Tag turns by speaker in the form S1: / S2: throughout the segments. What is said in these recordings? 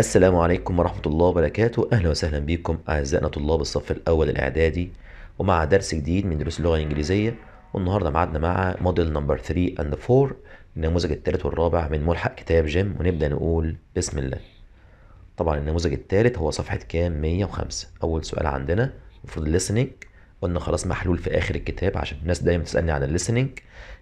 S1: السلام عليكم ورحمة الله وبركاته أهلا وسهلا بكم أعزائنا طلاب الصف الأول الإعدادي ومع درس جديد من دروس اللغة الإنجليزية والنهاردة معادنا مع موديل نمبر 3 أند 4 النموذج الثالث والرابع من ملحق كتاب جيم ونبدأ نقول بسم الله طبعا النموذج الثالث هو صفحة كام 105 أول سؤال عندنا المفروض listening قلنا خلاص محلول في آخر الكتاب عشان الناس دايما تسألني عن الليسنينج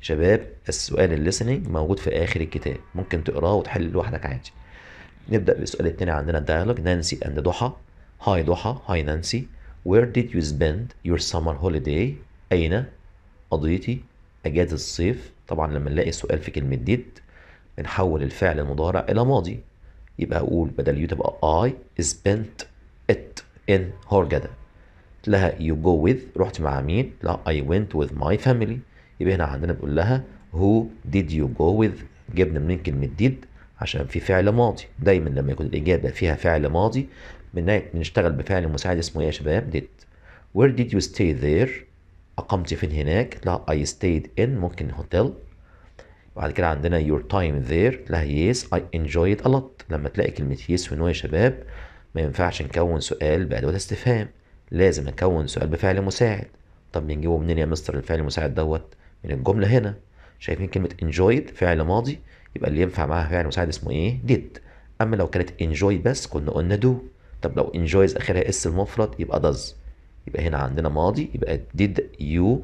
S1: شباب السؤال الليسنينج موجود في آخر الكتاب ممكن تقراه وتحل لوحدك عادي نبدأ بالسؤال التاني عندنا الديالوج نانسي اند ضحى هاي ضحى هاي نانسي وير ديد يو سبيند يور سمر هوليداي أين قضيتي أجازة الصيف؟ طبعا لما نلاقي السؤال في كلمة ديد بنحول الفعل المضارع إلى ماضي يبقى أقول بدل يو تبقى I spent it in هورجدا لها يو جو وذ رحت مع مين؟ لا I went with my family يبقى هنا عندنا بنقول لها who did you go with؟ جبنا منين كلمة ديد عشان في فعل ماضي دايما لما يكون الإجابة فيها فعل ماضي بنشتغل بفعل مساعد اسمه يا شباب did where did you stay there أقمت فين هناك لا I stayed in ممكن hotel بعد كده عندنا your time there لا yes I enjoyed a lot لما تلاقي كلمة yes ونو يا شباب ما ينفعش نكون سؤال بأدوات استفهام لازم نكون سؤال بفعل مساعد طب بنجيبه منين يا مستر الفعل المساعد دوت من الجملة هنا شايفين كلمة enjoyed فعل ماضي يبقى اللي ينفع معاها فعل يعني مساعد اسمه ايه did اما لو كانت enjoy بس كنا قلنا do طب لو enjoys اخرها اس المفرد يبقى does يبقى هنا عندنا ماضي يبقى did you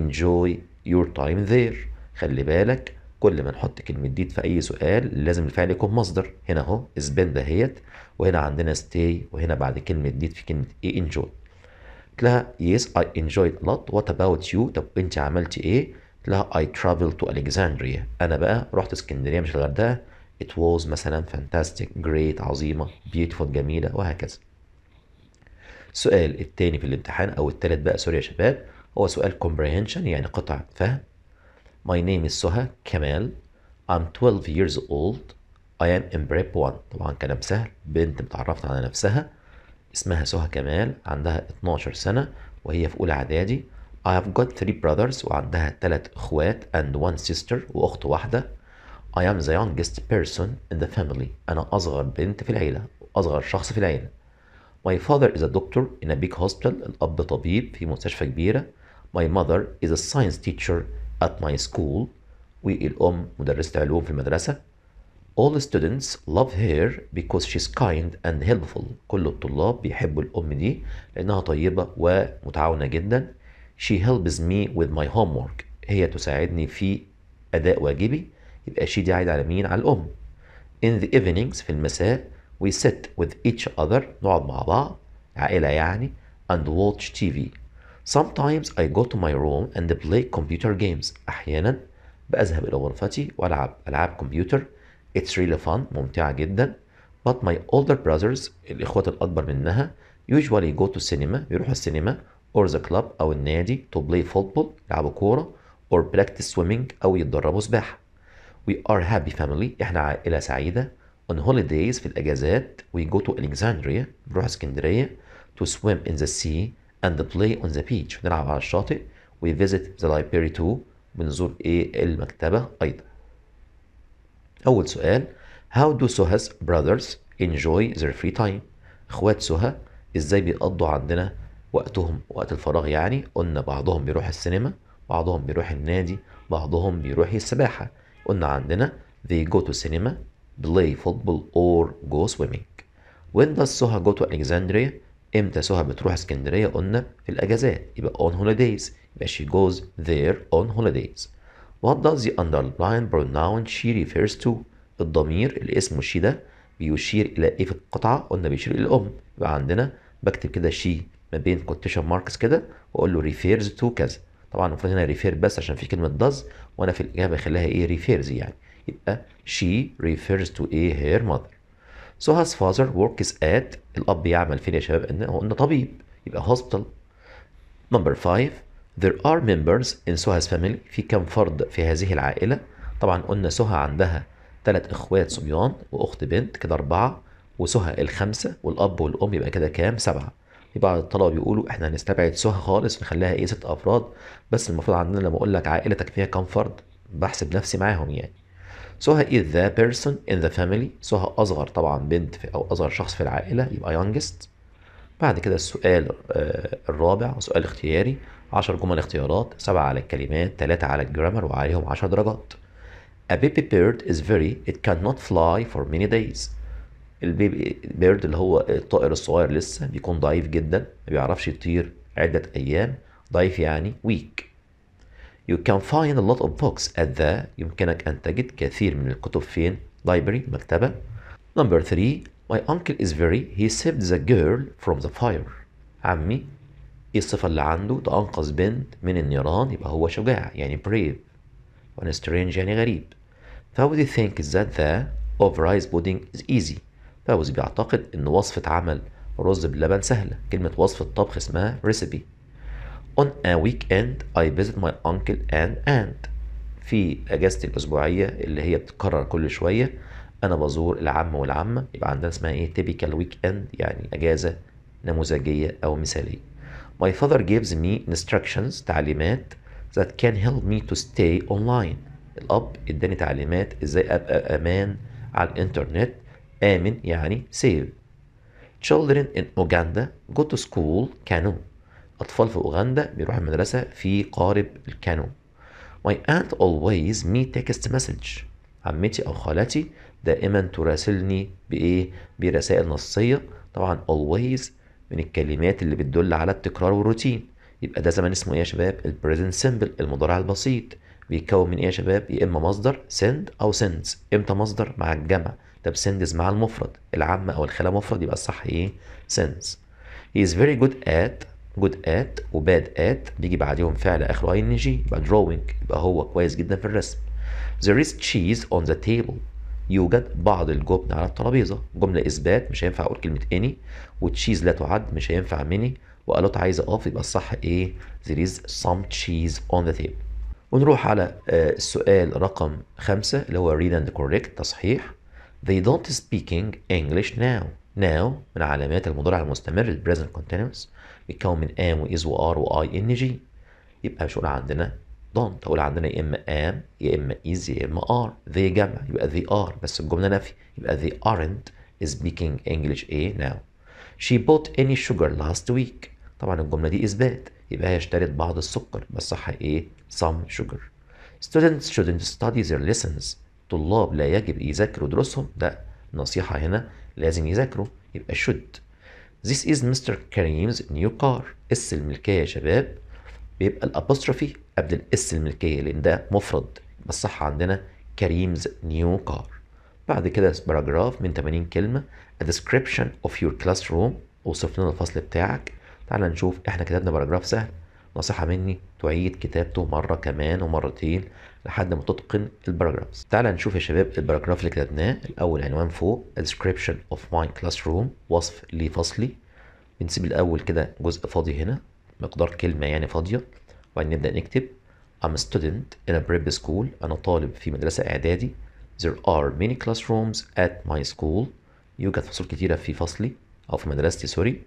S1: enjoy your time there خلي بالك كل ما نحط كلمة ديد في أي سؤال لازم الفعل يكون مصدر هنا أهو spend اهيت وهنا عندنا stay وهنا بعد كلمة ديد في كلمة إيه enjoy قلت لها yes I enjoyed a lot what about you طب أنت عملتي إيه لها I traveled to Alexandria أنا بقى رحت اسكندرية مش الغردقة it was مثلا fantastic great عظيمة beautiful جميلة وهكذا السؤال التاني في الامتحان أو التالت بقى سوري يا شباب هو سؤال comprehension يعني قطع فهم My name is سهى كمال I'm 12 years old I am in prep 1 طبعا كلام سهل بنت متعرفت على نفسها اسمها سهى كمال عندها 12 سنة وهي في أولى إعدادي I have got three brothers وعندها تلات اخوات and one sister واخت واحدة I am the youngest person in the family أنا أصغر بنت في العيلة وأصغر شخص في العيلة My father is a doctor in a big hospital الأب طبيب في مستشفى كبيرة My mother is a science teacher at my school والأم مدرسة علوم في المدرسة All the students love her because she's kind and helpful. كل الطلاب بيحبوا الأم دي لأنها طيبة ومتعاونة جدا. she helps me with my homework هي تساعدني في أداء واجبي يبقى she دي عايدة على مين؟ على الأم in the evenings في المساء we sit with each other نقعد مع بعض عائلة يعني and watch TV sometimes I go to my room and play computer games أحيانا بأذهب إلى غرفتي وألعب ألعاب كمبيوتر it's really fun ممتعة جدا but my older brothers الإخوات الأكبر منها usually go to cinema يروحوا السينما or the club أو النادي to play football يلعبوا كورة or practice swimming أو يتدربوا سباحة we are happy family إحنا عائلة سعيدة on holidays في الأجازات we go to Alexandria نروح اسكندرية to swim in the sea and play on the beach نلعب على الشاطئ we visit the library too بنزور إيه المكتبة أيضا أول سؤال How do Soha's brothers enjoy their free time؟ إخوات سهى إزاي بيقضوا عندنا وقتهم وقت الفراغ يعني قلنا بعضهم بيروح السينما بعضهم بيروح النادي بعضهم بيروح السباحة قلنا عندنا they go to cinema play football or go swimming when does سوها go to Alexandria امتى سوها بتروح اسكندرية قلنا في الاجازات يبقى on holidays يبقى she goes there on holidays what does the underlying pronoun she refers to الضمير اللي اسمه she ده بيشير الى ايه في القطعة قلنا بيشير الى الام يبقى عندنا بكتب كده she ما بين كوتيشن ماركس كده واقول له ريفيرز تو كذا طبعا المفروض هنا ريفير بس عشان في كلمه داز وانا في الاجابه اخليها ايه ريفيرز يعني يبقى شي ريفيرز تو ايه هير ماذر هاز فاذر وركس ات الاب يعمل فين يا شباب ان هو انه طبيب يبقى هوسبيتال نمبر 5 there are members in سهاز فاميلي في كم فرد في هذه العائله طبعا قلنا سهى عندها ثلاث اخوات صبيان واخت بنت كده اربعه وسهى الخمسه والاب والام يبقى كده كام سبعه في بعض الطلبه بيقولوا احنا هنستبعد سهى خالص نخليها ايه ست افراد بس المفروض عندنا لما اقول لك عائلتك فيها كام فرد بحسب نفسي معاهم يعني سهى إيه، is the person in the family سهى اصغر طبعا بنت في او اصغر شخص في العائله يبقى youngest بعد كده السؤال آه، الرابع سؤال اختياري 10 جمل اختيارات 7 على الكلمات 3 على الجرامر وعليهم 10 درجات A baby bird is very it cannot fly for many days البيبي بيرد اللي هو الطائر الصغير لسه بيكون ضعيف جدا ما بيعرفش يطير عدة أيام ضعيف يعني weak You can find a lot of books at the يمكنك أن تجد كثير من الكتب فين library مكتبة Number 3 My uncle is very he saved the girl from the fire عمي ايه الصفة اللي عنده ده أنقذ بنت من النيران يبقى هو شجاع يعني brave وأنا strange يعني غريب How do you think that the overrides pudding is easy فوزي بيعتقد إن وصفة عمل رز بلبن سهلة كلمة وصفة طبخ اسمها recipe On a weekend I visit my uncle and aunt في اجازتي الاسبوعيه اللي هي بتتكرر كل شويه انا بزور العم والعمه يبقى عندنا اسمها ايه typical weekend يعني اجازه نموذجيه او مثاليه my father gives me instructions تعليمات that can help me to stay online الاب اداني تعليمات ازاي ابقى امان على الانترنت آمن يعني سيف Children in Uganda go to school canoe. أطفال في أوغندا بيروحوا المدرسة في قارب الكانو. My aunt always me text message. عمتي أو خالتي دائما تراسلني بإيه؟ برسائل نصية. طبعا always من الكلمات اللي بتدل على التكرار والروتين. يبقى ده زمان اسمه إيه يا شباب؟ present simple المضارع البسيط. بيتكون من إيه يا شباب؟ يا إما مصدر send أو sends. إمتى مصدر؟ مع الجمع. طب سندز مع المفرد العامة او الخالة مفرد يبقى الصح ايه سندز. he is very good at good at وباد at بيجي بعديهم فعل اخره اي ان جي يبقى drawing يبقى هو كويس جدا في الرسم there is cheese on the table يوجد بعض الجبن على الترابيزه جمله اثبات مش هينفع اقول كلمه اني وتشيز لا تعد مش هينفع مني وقالت عايزه اوف يبقى الصح ايه there is some cheese on the table ونروح على آه، السؤال رقم خمسة اللي هو read and correct تصحيح They don't speaking English now. Now من علامات المضارع المستمر ال present continuous بيتكون من am و is و are و I N G يبقى مش هقول عندنا don't هقول عندنا يا اما am يا اما is يا اما are they جمع يبقى they are بس الجملة نفي يبقى they aren't speaking English A now. She bought any sugar last week. طبعا الجملة دي إثبات يبقى هي اشترت بعض السكر بس صح إيه؟ some sugar. Students shouldn't study their lessons طلاب لا يجب يذاكروا دروسهم ده نصيحة هنا لازم يذاكروا يبقى شد This is Mr. Kareem's new car اس الملكية يا شباب بيبقى الابوستروفي قبل الاس الملكية لان ده مفرد يبقى الصح عندنا Kareem's new car بعد كده باراجراف من 80 كلمة A description of your classroom اوصف لنا الفصل بتاعك تعال نشوف احنا كتبنا باراجراف سهل نصيحة مني تعيد كتابته مرة كمان ومرتين لحد ما تتقن الباراجرافز تعال نشوف يا شباب الباراجراف اللي كتبناه الأول عنوان فوق description of my classroom وصف لفصلي بنسيب الأول كده جزء فاضي هنا مقدار كلمة يعني فاضية وبعدين نبدأ نكتب I'm a student in a prep school أنا طالب في مدرسة إعدادي There are many classrooms at my school يوجد فصول كتيرة في فصلي أو في مدرستي سوري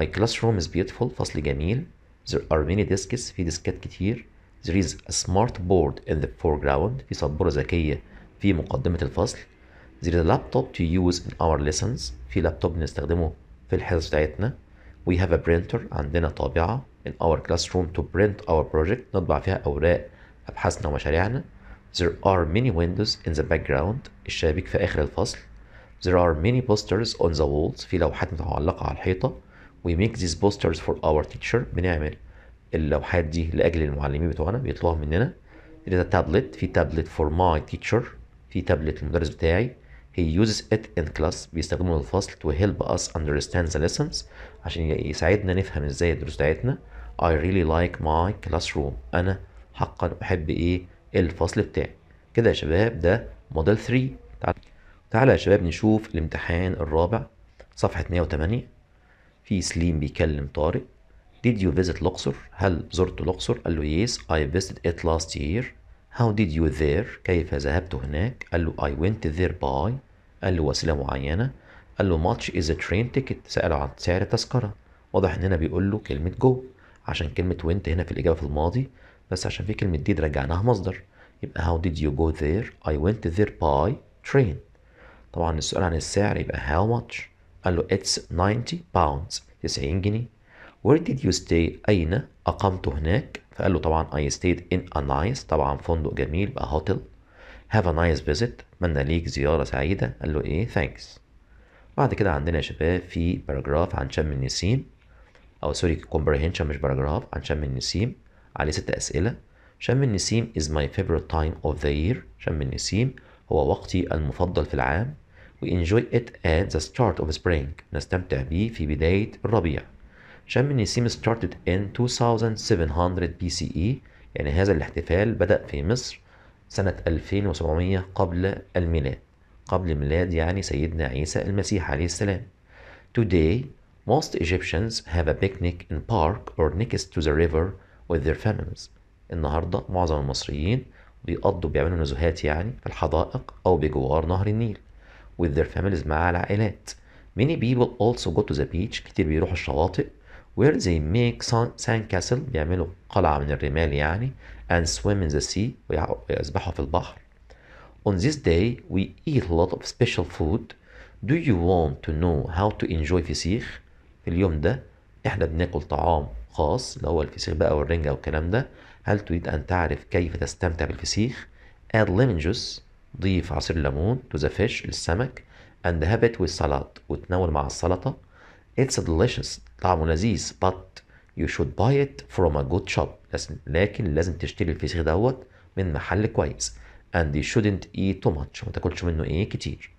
S1: My classroom is beautiful فصلي جميل There are many disks في ديسكات كتير There is a smart board in the foreground في سبورة ذكية في مقدمة الفصل There is a laptop to use in our lessons في لابتوب نستخدمه في الحصص بتاعتنا We have a printer عندنا طابعة in our classroom to print our project نطبع فيها أوراق أبحاثنا ومشاريعنا There are many windows in the background الشابك في آخر الفصل There are many posters on the walls في لوحات متعلقة على الحيطة we make these posters for our teacher بنعمل اللوحات دي لاجل المعلمين بتوعنا بيطلبوها مننا a تابلت في تابلت فور ماي teacher في تابلت المدرس بتاعي he uses it in class بيستخدمه الفصل to help us understand the lessons عشان يساعدنا نفهم ازاي الدروس بتاعتنا I really like my classroom انا حقا احب ايه الفصل بتاعي كده يا شباب ده موديل 3 تعالى يا شباب نشوف الامتحان الرابع صفحة 108 في سليم بيكلم طارق Did you visit الأقصر؟ هل زرت الأقصر؟ قال له Yes I visited it last year How did you there؟ كيف ذهبت هناك؟ قال له I went there by قال له وسيلة معينة قال له much is a train ticket سأله عن سعر التذكرة واضح إن هنا بيقول له كلمة جو عشان كلمة went هنا في الإجابة في الماضي بس عشان في كلمة did رجعناها مصدر يبقى how did you go there I went there by train طبعا السؤال عن السعر يبقى how much قال له it's 90 pounds 90 جنيه where did you stay أين أقمت هناك فقال له طبعا I stayed in a nice طبعا فندق جميل بقى hotel have a nice visit أتمنى ليك زيارة سعيدة قال له إيه thanks بعد كده عندنا يا شباب في باراجراف عن شم النسيم أو سوري كومبريهنشن مش باراجراف عن شم النسيم عليه ست أسئلة شم النسيم is my favorite time of the year شم النسيم هو وقتي المفضل في العام We enjoy it at the start of spring نستمتع به في بداية الربيع شم النسيم started in 2700 BCE يعني هذا الاحتفال بدأ في مصر سنة 2700 قبل الميلاد قبل ميلاد يعني سيدنا عيسى المسيح عليه السلام Today most Egyptians have a picnic in park or next to the river with their families النهاردة معظم المصريين بيقضوا بيعملوا نزهات يعني في الحدائق أو بجوار نهر النيل with their families مع العائلات many people also go to the beach كتير بيروحوا الشواطئ where they make sand castle بيعملوا قلعة من الرمال يعني and swim in the sea ويسبحوا في البحر On this day we eat a lot of special food Do you want to know how to enjoy فسيخ؟ في اليوم ده احنا بناكل طعام خاص اللي هو الفسيخ بقى والرنجة والكلام ده هل تريد أن تعرف كيف تستمتع بالفسيخ؟ Add lemon juice ضيف عصير ليمون تو ذا فيش للسمك and have it with salad وتناول مع السلطة it's delicious طعمه لذيذ but you should buy it from a good shop لكن لازم تشتري الفسيخ دوت من محل كويس and you shouldn't eat too much ما تاكلش منه ايه كتير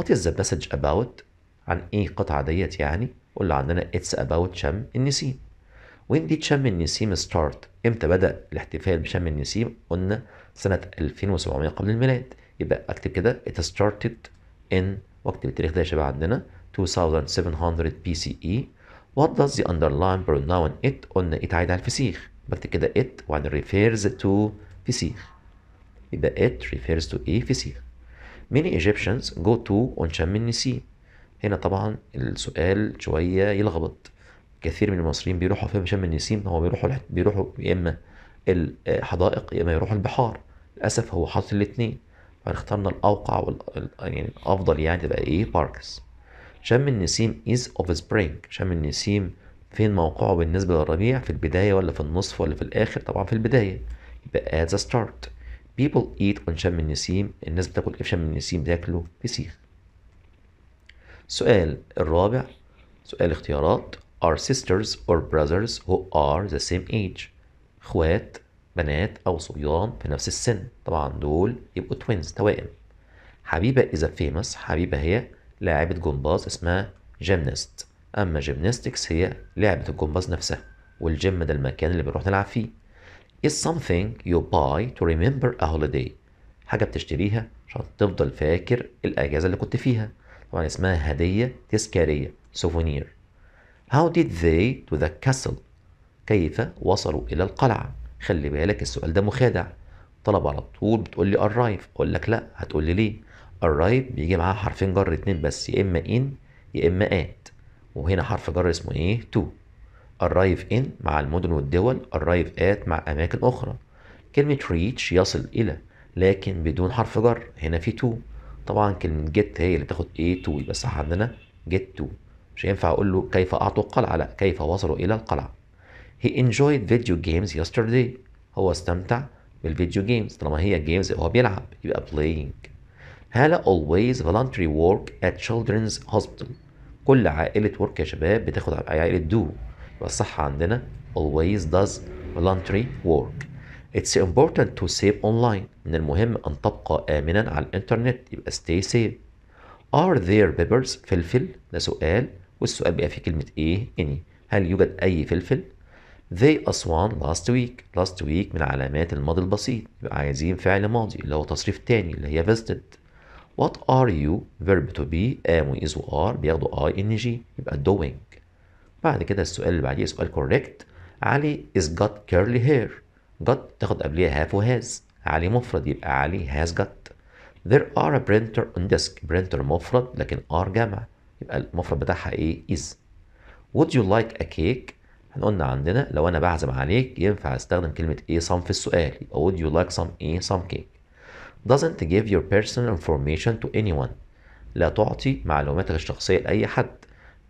S1: what is the message about عن ايه قطعة ديت يعني قول عندنا it's about شم النسيم وين دي شم النسيم start امتى بدأ الاحتفال بشم النسيم قلنا سنة 2700 قبل الميلاد يبقى اكتب كده it started in واكتب التاريخ ده يا شباب عندنا 2700 BCE what does the underlying pronoun it قلنا it عايد على الفسيخ بكتب كده it وعن refers to فسيخ يبقى it refers to a إيه؟ فسيخ many Egyptians go to on شم النسيم هنا طبعا السؤال شوية يلخبط كثير من المصريين بيروحوا في شم النسيم هو بيروحوا بيروحوا يا اما الحدائق يا اما يروحوا البحار للاسف هو حاطط الاثنين فاخترنا يعني الأوقع وال... يعني الأفضل يعني تبقى إيه باركس شم النسيم is of spring شم النسيم فين موقعه بالنسبة للربيع في البداية ولا في النصف ولا في الآخر طبعا في البداية يبقى at the start people eat on شم النسيم الناس بتاكل إيه في شم النسيم بتاكلوا فسيخ السؤال الرابع سؤال اختيارات are sisters or brothers who are the same age اخوات بنات أو صبيان في نفس السن طبعا دول يبقوا توينز توائم حبيبة إذا فيمس حبيبة هي لاعبة جمباز اسمها جيمنست أما جيمناستكس هي لعبة الجمباز نفسها والجيم ده المكان اللي بنروح نلعب فيه is something you buy to remember a holiday حاجة بتشتريها عشان تفضل فاكر الأجازة اللي كنت فيها طبعا اسمها هدية تذكارية souvenir How did they to the castle؟ كيف وصلوا إلى القلعة؟ خلي بالك السؤال ده مخادع طلب على طول بتقول لي ارايف اقول لك لا هتقول لي ليه ارايف بيجي معاه حرفين جر اتنين بس يا اما ان يا اما ات وهنا حرف جر اسمه ايه تو arrive in مع المدن والدول arrive at مع أماكن أخرى كلمة reach يصل إلى لكن بدون حرف جر هنا في to طبعا كلمة get هي اللي تاخد ايه to يبقى صح عندنا get to مش هينفع أقول له كيف أعطوا القلعة لا كيف وصلوا إلى القلعة he enjoyed video games yesterday هو استمتع بالفيديو جيمز طالما هي جيمز هو بيلعب يبقى playing هالة always voluntary work at children's hospital كل عائلة work يا شباب بتاخد عائلة do يبقى الصح عندنا always does voluntary work It's important to save online من المهم أن تبقى آمنا على الإنترنت يبقى stay safe Are there peppers فلفل ده سؤال والسؤال بيبقى فيه كلمة إيه إني هل يوجد أي فلفل they أسوان last week last week من علامات الماضي البسيط يبقى عايزين فعل ماضي اللي هو تصريف تاني اللي هي visited what are you verb to be am is و are بياخدوا ing يبقى doing بعد كده السؤال اللي بعديه سؤال correct علي is got curly hair got تاخد قبليها have و has علي مفرد يبقى علي has got there are a printer on desk printer مفرد لكن are جمع يبقى المفرد بتاعها ايه is would you like a cake احنا قلنا عندنا لو انا بعزم عليك ينفع استخدم كلمة ايه صم في السؤال يبقى would you like some ايه صم كيك doesn't give your personal information to anyone لا تعطي معلوماتك الشخصية لأي حد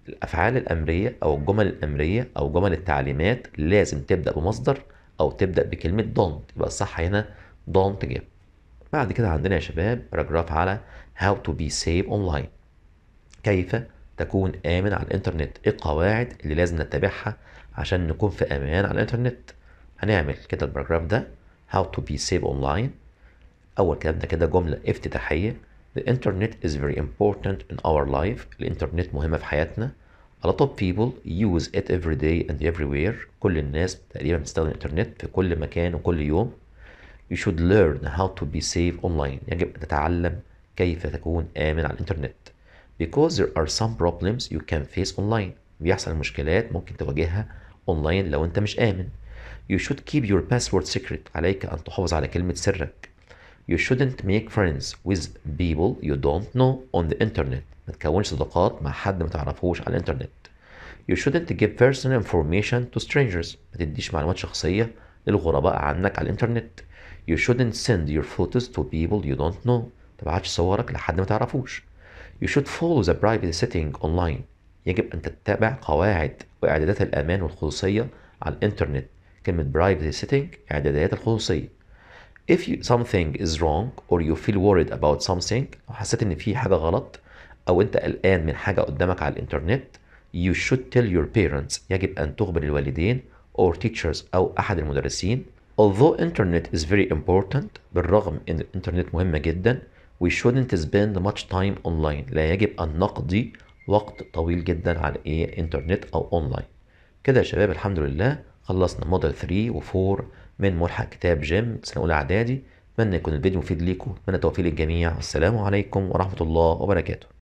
S1: الأفعال الأمرية أو الجمل الأمرية أو جمل التعليمات لازم تبدأ بمصدر أو تبدأ بكلمة don't يبقى الصح هنا don't give بعد كده عندنا يا شباب باراجراف على how to be safe online كيف تكون آمن على الإنترنت إيه القواعد اللي لازم نتبعها عشان نكون في امان على الانترنت هنعمل كده البروجرام ده how to be safe online اول كلام ده كده جمله افتتاحيه the internet is very important in our life الانترنت مهمه في حياتنا a lot of people use it every day and everywhere كل الناس تقريبا بتستخدم الانترنت في كل مكان وكل يوم you should learn how to be safe online يجب أن تتعلم كيف تكون آمن على الإنترنت because there are some problems you can face online بيحصل مشكلات ممكن تواجهها اونلاين لو انت مش امن You should keep your password secret عليك أن تحافظ على كلمة سرك You shouldn't make friends with people you don't know on the internet ما تكونش صداقات مع حد ما تعرفوش على الانترنت You shouldn't give personal information to strangers ما تديش معلومات شخصية للغرباء عنك على الانترنت You shouldn't send your photos to people you don't know ما تبعتش صورك لحد ما تعرفوش You should follow the privacy setting online يجب أن تتبع قواعد وإعدادات الأمان والخصوصية على الإنترنت كلمة privacy setting إعدادات الخصوصية if you, something is wrong or you feel worried about something أو حسيت إن في حاجة غلط أو أنت قلقان من حاجة قدامك على الإنترنت you should tell your parents يجب أن تخبر الوالدين or teachers أو أحد المدرسين although internet is very important بالرغم إن الإنترنت مهمة جدا we shouldn't spend much time online لا يجب أن نقضي وقت طويل جدا على ايه انترنت او اونلاين كده يا شباب الحمد لله خلصنا موديل 3 و4 من ملحق كتاب جيم سنه اولى اعدادي اتمنى يكون الفيديو مفيد ليكم اتمنى توفيق للجميع والسلام عليكم ورحمه الله وبركاته